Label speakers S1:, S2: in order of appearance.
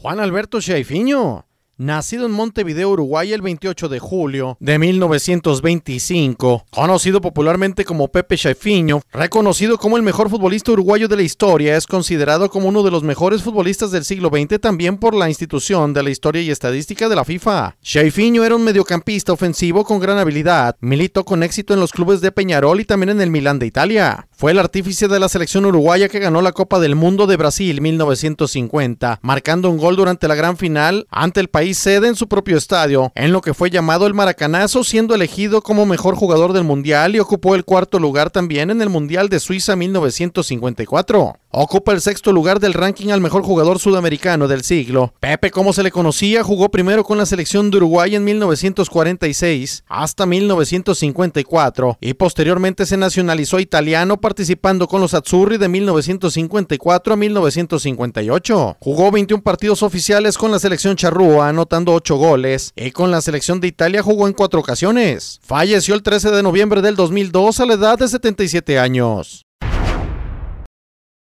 S1: Juan Alberto Chaifiño, nacido en Montevideo, Uruguay, el 28 de julio de 1925, conocido popularmente como Pepe Chaifiño, reconocido como el mejor futbolista uruguayo de la historia, es considerado como uno de los mejores futbolistas del siglo XX también por la institución de la historia y estadística de la FIFA. Chaifiño era un mediocampista ofensivo con gran habilidad, militó con éxito en los clubes de Peñarol y también en el Milán de Italia. Fue el artífice de la selección uruguaya que ganó la Copa del Mundo de Brasil 1950, marcando un gol durante la gran final ante el país sede en su propio estadio, en lo que fue llamado el Maracanazo, siendo elegido como mejor jugador del Mundial y ocupó el cuarto lugar también en el Mundial de Suiza 1954. Ocupa el sexto lugar del ranking al mejor jugador sudamericano del siglo. Pepe, como se le conocía, jugó primero con la selección de Uruguay en 1946 hasta 1954 y posteriormente se nacionalizó italiano para participando con los Azzurri de 1954 a 1958. Jugó 21 partidos oficiales con la selección charrúa, anotando 8 goles, y con la selección de Italia jugó en 4 ocasiones. Falleció el 13 de noviembre del 2002 a la edad de 77 años.